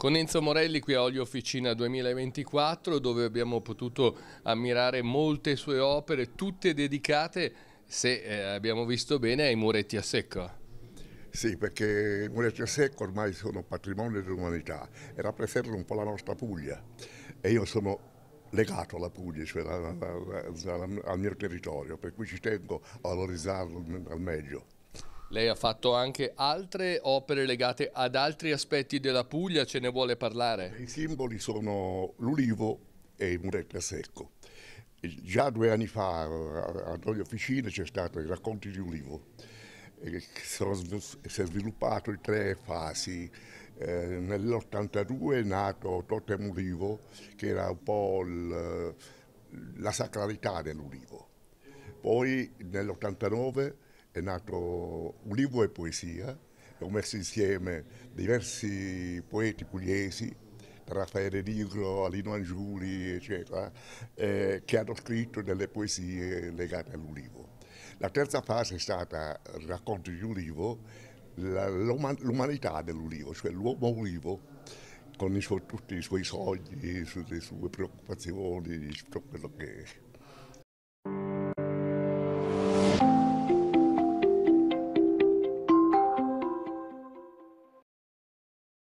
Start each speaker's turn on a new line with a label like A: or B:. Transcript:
A: Con Enzo Morelli qui a Olio Officina 2024 dove abbiamo potuto ammirare molte sue opere, tutte dedicate, se eh, abbiamo visto bene, ai muretti a secco.
B: Sì, perché i muretti a secco ormai sono patrimonio dell'umanità e rappresentano un po' la nostra Puglia e io sono legato alla Puglia, cioè al mio territorio, per cui ci tengo a valorizzarlo al meglio.
A: Lei ha fatto anche altre opere legate ad altri aspetti della Puglia, ce ne vuole parlare? I
B: simboli sono l'ulivo e il muretto a secco. Già due anni fa a Antonio Ficina c'è stato i racconti di ulivo, eh, sono, si è sviluppato in tre fasi. Eh, Nell'82 è nato Totem Ulivo, che era un po' la sacralità dell'ulivo. Poi nell'89 è nato un libro e poesia, ho messo insieme diversi poeti pugliesi, da Raffaele Nigro a Lino Angiuli, eccetera, eh, che hanno scritto delle poesie legate all'ulivo. La terza fase è stata racconti di ulivo, l'umanità dell'ulivo, cioè l'uomo ulivo con i suoi, tutti i suoi sogni, le sue preoccupazioni, tutto quello che è.